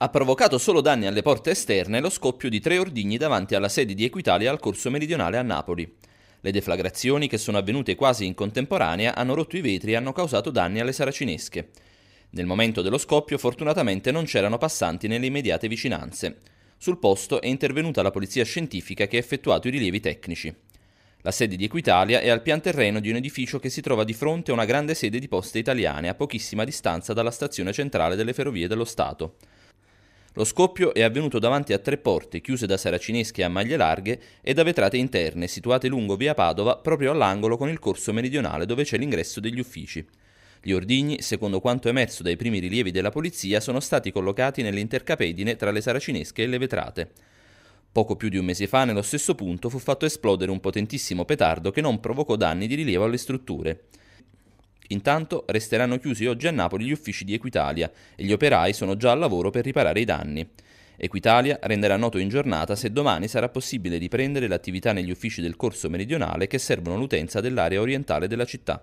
ha provocato solo danni alle porte esterne lo scoppio di tre ordigni davanti alla sede di Equitalia al corso meridionale a Napoli. Le deflagrazioni, che sono avvenute quasi in contemporanea, hanno rotto i vetri e hanno causato danni alle saracinesche. Nel momento dello scoppio fortunatamente non c'erano passanti nelle immediate vicinanze. Sul posto è intervenuta la polizia scientifica che ha effettuato i rilievi tecnici. La sede di Equitalia è al pian terreno di un edificio che si trova di fronte a una grande sede di poste italiane a pochissima distanza dalla stazione centrale delle ferrovie dello Stato. Lo scoppio è avvenuto davanti a tre porte chiuse da saracinesche a maglie larghe e da vetrate interne situate lungo via Padova proprio all'angolo con il corso meridionale dove c'è l'ingresso degli uffici. Gli ordigni, secondo quanto emerso dai primi rilievi della polizia, sono stati collocati nell'intercapedine tra le saracinesche e le vetrate. Poco più di un mese fa, nello stesso punto, fu fatto esplodere un potentissimo petardo che non provocò danni di rilievo alle strutture. Intanto resteranno chiusi oggi a Napoli gli uffici di Equitalia e gli operai sono già al lavoro per riparare i danni. Equitalia renderà noto in giornata se domani sarà possibile riprendere l'attività negli uffici del corso meridionale che servono l'utenza dell'area orientale della città.